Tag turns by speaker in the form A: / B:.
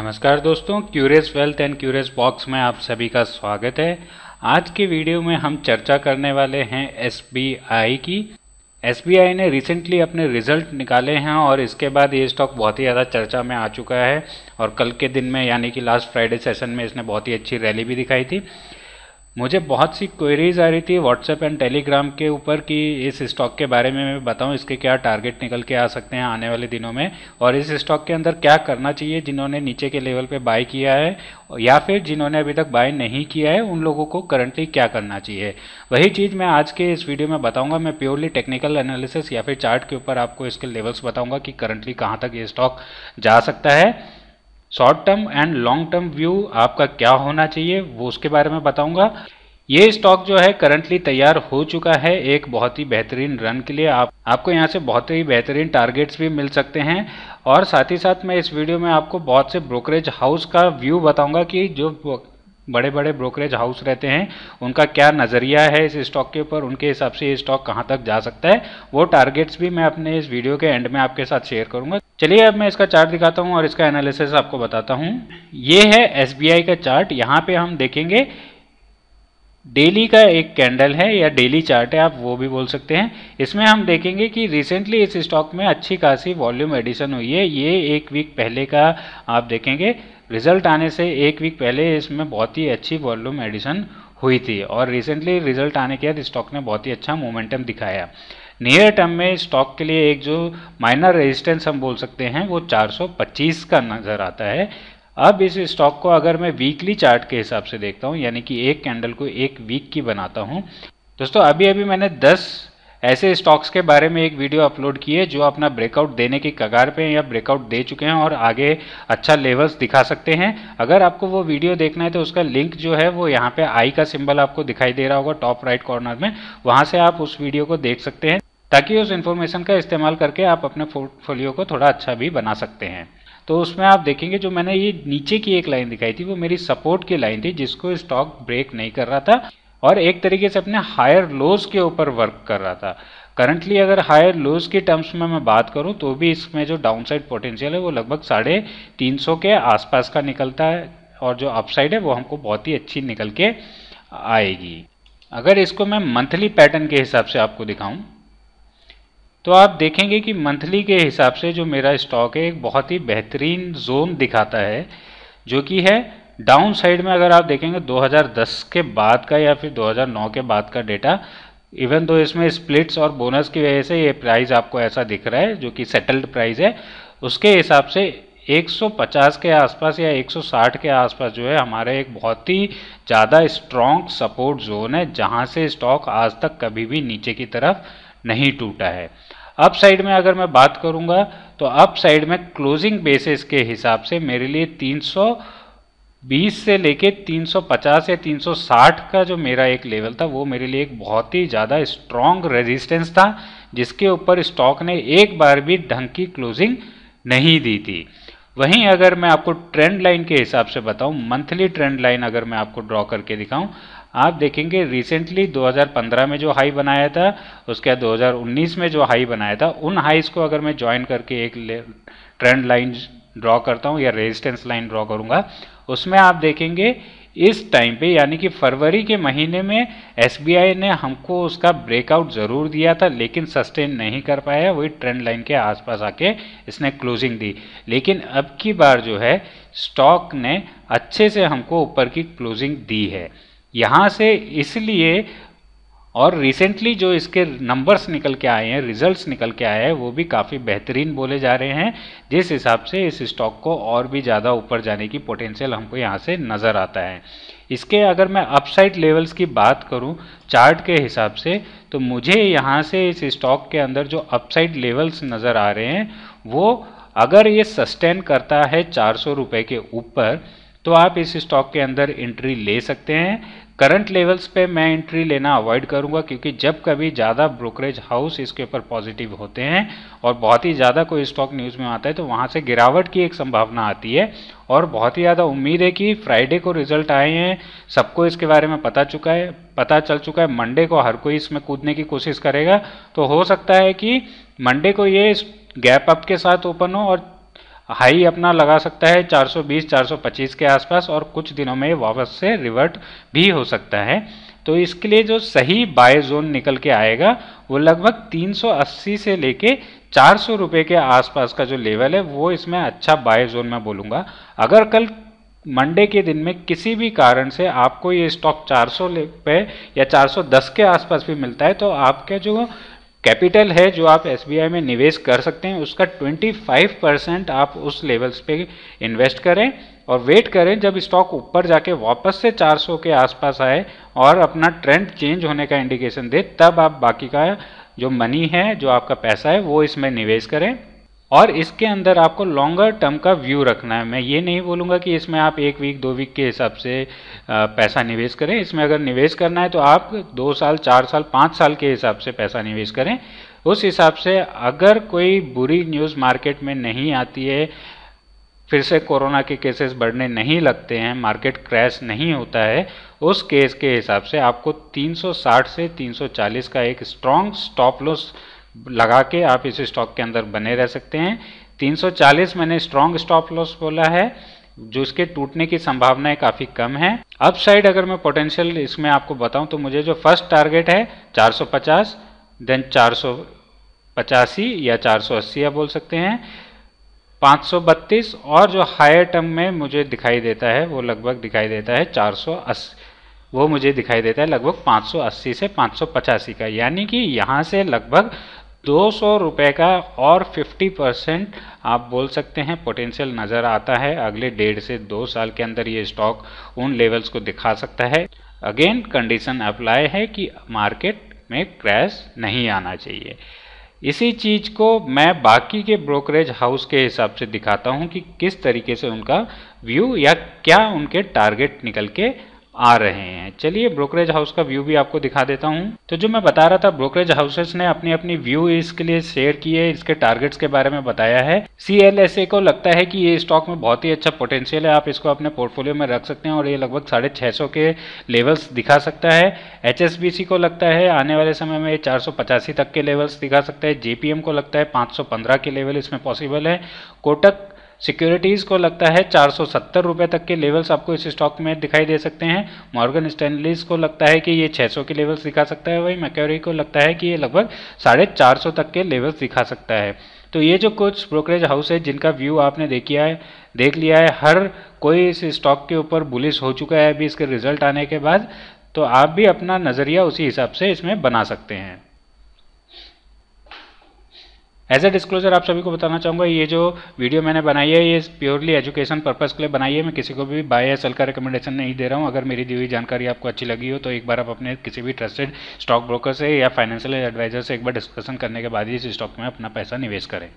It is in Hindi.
A: नमस्कार दोस्तों Curious Wealth and Curious Box में आप सभी का स्वागत है आज के वीडियो में हम चर्चा करने वाले हैं एस की एस ने रिसेंटली अपने रिजल्ट निकाले हैं और इसके बाद ये स्टॉक बहुत ही ज़्यादा चर्चा में आ चुका है और कल के दिन में यानी कि लास्ट फ्राइडे सेशन में इसने बहुत ही अच्छी रैली भी दिखाई थी मुझे बहुत सी क्वेरीज आ रही थी व्हाट्सएप एंड टेलीग्राम के ऊपर कि इस स्टॉक के बारे में मैं बताऊं इसके क्या टारगेट निकल के आ सकते हैं आने वाले दिनों में और इस स्टॉक के अंदर क्या करना चाहिए जिन्होंने नीचे के लेवल पे बाय किया है या फिर जिन्होंने अभी तक बाय नहीं किया है उन लोगों को करंटली क्या करना चाहिए वही चीज़ मैं आज के इस वीडियो में बताऊँगा मैं प्योरली टेक्निकल एनालिसिस या फिर चार्ट के ऊपर आपको इसके लेवल्स बताऊँगा कि करंटली कहाँ तक ये स्टॉक जा सकता है short term and long term view आपका क्या होना चाहिए वो उसके बारे में बताऊंगा ये स्टॉक जो है करंटली तैयार हो चुका है एक बहुत ही बेहतरीन रन के लिए आप आपको यहाँ से बहुत ही बेहतरीन टारगेट्स भी मिल सकते हैं और साथ ही साथ मैं इस वीडियो में आपको बहुत से ब्रोकरेज हाउस का व्यू बताऊंगा कि जो बड़े बड़े ब्रोकरेज हाउस रहते हैं उनका क्या नज़रिया है इस स्टॉक के ऊपर उनके हिसाब से ये स्टॉक कहाँ तक जा सकता है वो टारगेट्स भी मैं अपने इस वीडियो के एंड में आपके साथ शेयर करूंगा चलिए अब मैं इसका चार्ट दिखाता हूँ और इसका एनालिसिस आपको बताता हूँ ये है एस का चार्ट यहाँ पर हम देखेंगे डेली का एक कैंडल है या डेली चार्ट है आप वो भी बोल सकते हैं इसमें हम देखेंगे कि रिसेंटली इस स्टॉक में अच्छी खासी वॉल्यूम एडिशन हुई है ये एक वीक पहले का आप देखेंगे रिजल्ट आने से एक वीक पहले इसमें बहुत ही अच्छी वॉल्यूम एडिशन हुई थी और रिसेंटली रिजल्ट आने के बाद स्टॉक ने बहुत ही अच्छा मोमेंटम दिखाया नियर टर्म में स्टॉक के लिए एक जो माइनर रेजिस्टेंस हम बोल सकते हैं वो 425 का नज़र आता है अब इस स्टॉक को अगर मैं वीकली चार्ट के हिसाब से देखता हूँ यानी कि एक कैंडल को एक वीक की बनाता हूँ दोस्तों अभी अभी मैंने 10 ऐसे स्टॉक्स के बारे में एक वीडियो अपलोड की है जो अपना ब्रेकआउट देने के कगार पे या ब्रेकआउट दे चुके हैं और आगे अच्छा लेवल्स दिखा सकते हैं अगर आपको वो वीडियो देखना है तो उसका लिंक जो है वो यहाँ पे आई का सिंबल आपको दिखाई दे रहा होगा टॉप राइट कॉर्नर में वहाँ से आप उस वीडियो को देख सकते हैं ताकि उस इन्फॉर्मेशन का इस्तेमाल करके आप अपने पोर्टफोलियो को थोड़ा अच्छा भी बना सकते हैं तो उसमें आप देखेंगे जो मैंने ये नीचे की एक लाइन दिखाई थी वो मेरी सपोर्ट की लाइन थी जिसको स्टॉक ब्रेक नहीं कर रहा था और एक तरीके से अपने हायर लोज के ऊपर वर्क कर रहा था करंटली अगर हायर लोज के टर्म्स में मैं बात करूं तो भी इसमें जो डाउनसाइड पोटेंशियल है वो लगभग साढ़े तीन सौ के आसपास का निकलता है और जो अपसाइड है वो हमको बहुत ही अच्छी निकल के आएगी अगर इसको मैं मंथली पैटर्न के हिसाब से आपको दिखाऊं तो आप देखेंगे कि मंथली के हिसाब से जो मेरा स्टॉक है एक बहुत ही बेहतरीन जोन दिखाता है जो कि है डाउन साइड में अगर आप देखेंगे 2010 के बाद का या फिर 2009 के बाद का डेटा इवन तो इसमें स्प्लिट्स और बोनस की वजह से ये प्राइस आपको ऐसा दिख रहा है जो कि सेटल्ड प्राइस है उसके हिसाब से 150 के आसपास या 160 के आसपास जो है हमारे एक बहुत ही ज़्यादा स्ट्रॉन्ग सपोर्ट जोन है जहाँ से स्टॉक आज तक कभी भी नीचे की तरफ नहीं टूटा है अप साइड में अगर मैं बात करूंगा तो अप साइड में क्लोजिंग बेसिस के हिसाब से मेरे लिए 320 से लेके 350 या 360 का जो मेरा एक लेवल था वो मेरे लिए एक बहुत ही ज़्यादा स्ट्रॉन्ग रेजिस्टेंस था जिसके ऊपर स्टॉक ने एक बार भी ढंग की क्लोजिंग नहीं दी थी वहीं अगर मैं आपको ट्रेंड लाइन के हिसाब से बताऊं मंथली ट्रेंड लाइन अगर मैं आपको ड्रॉ करके दिखाऊं आप देखेंगे रिसेंटली 2015 में जो हाई बनाया था उसके बाद 2019 में जो हाई बनाया था उन हाईज़ को अगर मैं ज्वाइन करके एक ट्रेंड लाइन ड्रॉ करता हूँ या रेजिस्टेंस लाइन ड्रॉ करूँगा उसमें आप देखेंगे इस टाइम पे यानी कि फरवरी के महीने में एस ने हमको उसका ब्रेकआउट ज़रूर दिया था लेकिन सस्टेन नहीं कर पाया वही ट्रेंड लाइन के आसपास आके इसने क्लोजिंग दी लेकिन अब की बार जो है स्टॉक ने अच्छे से हमको ऊपर की क्लोजिंग दी है यहाँ से इसलिए और रिसेंटली जो इसके नंबर्स निकल के आए हैं रिजल्ट्स निकल के आए हैं वो भी काफ़ी बेहतरीन बोले जा रहे हैं जिस हिसाब से इस स्टॉक को और भी ज़्यादा ऊपर जाने की पोटेंशियल हमको यहाँ से नज़र आता है इसके अगर मैं अपसाइड लेवल्स की बात करूँ चार्ट के हिसाब से तो मुझे यहाँ से इस स्टॉक के अंदर जो अपसाइड लेवल्स नज़र आ रहे हैं वो अगर ये सस्टेन करता है चार सौ के ऊपर तो आप इस स्टॉक के अंदर एंट्री ले सकते हैं करंट लेवल्स पे मैं एंट्री लेना अवॉइड करूंगा क्योंकि जब कभी ज़्यादा ब्रोकरेज हाउस इसके ऊपर पॉजिटिव होते हैं और बहुत ही ज़्यादा कोई स्टॉक न्यूज़ में आता है तो वहाँ से गिरावट की एक संभावना आती है और बहुत ही ज़्यादा उम्मीद है कि फ्राइडे को रिजल्ट आए हैं सबको इसके बारे में पता चुका है पता चल चुका है मंडे को हर कोई इसमें कूदने की कोशिश करेगा तो हो सकता है कि मंडे को ये गैप अप के साथ ओपन हो और हाई अपना लगा सकता है 420 425 के आसपास और कुछ दिनों में वापस से रिवर्ट भी हो सकता है तो इसके लिए जो सही बाय जोन निकल के आएगा वो लगभग 380 से लेके चार सौ रुपये के आसपास का जो लेवल है वो इसमें अच्छा बाय जोन में बोलूँगा अगर कल मंडे के दिन में किसी भी कारण से आपको ये स्टॉक 400 पे या 410 के आसपास भी मिलता है तो आपके जो कैपिटल है जो आप एस में निवेश कर सकते हैं उसका 25 परसेंट आप उस लेवल्स पे इन्वेस्ट करें और वेट करें जब स्टॉक ऊपर जाके वापस से 400 के आसपास आए और अपना ट्रेंड चेंज होने का इंडिकेशन दे तब आप बाकी का जो मनी है जो आपका पैसा है वो इसमें निवेश करें और इसके अंदर आपको लॉन्गर टर्म का व्यू रखना है मैं ये नहीं बोलूँगा कि इसमें आप एक वीक दो वीक के हिसाब से पैसा निवेश करें इसमें अगर निवेश करना है तो आप दो साल चार साल पाँच साल के हिसाब से पैसा निवेश करें उस हिसाब से अगर कोई बुरी न्यूज़ मार्केट में नहीं आती है फिर से कोरोना के केसेस बढ़ने नहीं लगते हैं मार्केट क्रैश नहीं होता है उस केस के हिसाब से आपको 360 से 340 का एक स्ट्रॉन्ग स्टॉप लॉस लगा के आप इस स्टॉक के अंदर बने रह सकते हैं 340 मैंने स्ट्रॉन्ग स्टॉप लॉस बोला है जो इसके टूटने की संभावनाएं काफ़ी कम है अपसाइड अगर मैं पोटेंशियल इसमें आपको बताऊं तो मुझे जो फर्स्ट टारगेट है 450 देन चार या 480 या बोल सकते हैं 532 और जो हायर टर्म में मुझे दिखाई देता है वो लगभग दिखाई देता है चार वो मुझे दिखाई देता है लगभग 580 से पाँच का यानी कि यहाँ से लगभग दो सौ रुपये का और फिफ्टी परसेंट आप बोल सकते हैं पोटेंशियल नज़र आता है अगले डेढ़ से दो साल के अंदर ये स्टॉक उन लेवल्स को दिखा सकता है अगेन कंडीशन अप्लाई है कि मार्केट में क्रैश नहीं आना चाहिए इसी चीज़ को मैं बाकी के ब्रोकरेज हाउस के हिसाब से दिखाता हूँ कि किस तरीके से उनका व्यू या क्या उनके टारगेट निकल के आ रहे हैं चलिए ब्रोकरेज हाउस का व्यू भी आपको दिखा देता हूं तो जो मैं बता रहा था ब्रोकरेज हाउसेस ने अपनी अपनी व्यू इसके लिए शेयर किए इसके टारगेट्स के बारे में बताया है सी को लगता है कि ये स्टॉक में बहुत ही अच्छा पोटेंशियल है आप इसको अपने पोर्टफोलियो में रख सकते हैं और ये लगभग साढ़े छः के लेवल्स दिखा सकता है एच को लगता है आने वाले समय में ये चार तक के लेवल्स दिखा सकता है जे को लगता है पाँच के लेवल इसमें पॉसिबल है कोटक सिक्योरिटीज़ को लगता है चार सौ तक के लेवल्स आपको इस स्टॉक में दिखाई दे सकते हैं मॉर्गन स्टैंडलीज को लगता है कि ये 600 के लेवल्स दिखा सकता है वही मैक्योरी को लगता है कि ये लगभग साढ़े चार तक के लेवल्स दिखा सकता है तो ये जो कुछ ब्रोकरेज हाउस है जिनका व्यू आपने देखिया है देख लिया है हर कोई इस स्टॉक के ऊपर बुलिस हो चुका है अभी इसके रिजल्ट आने के बाद तो आप भी अपना नज़रिया उसी हिसाब से इसमें बना सकते हैं एज अ डिस्क्लोजर आप सभी को बताना चाहूँगा ये जो वीडियो मैंने बनाई है ये प्योरली एजुकेशन पर्पज़ के लिए बनाई है मैं किसी को भी बाय या सेल का रिकमेंडेशन नहीं दे रहा हूँ अगर मेरी दी हुई जानकारी आपको अच्छी लगी हो तो एक बार आप अपने किसी भी ट्रस्टेड स्टॉक ब्रोकर से या फाइनेंशियल एडवाइजर से एक बार डिस्कशन करने के बाद ही इस स्टॉक में अपना पैसा निवेश करें